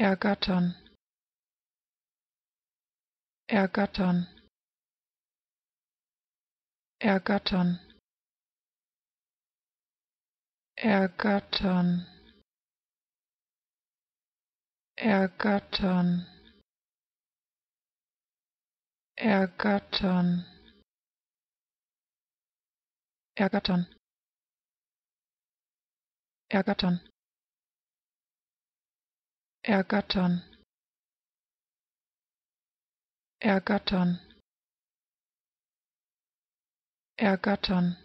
ergattern ergattern ergattern ergattern ergattern ergattern ergattern ergattern ergattern ergattern ergattern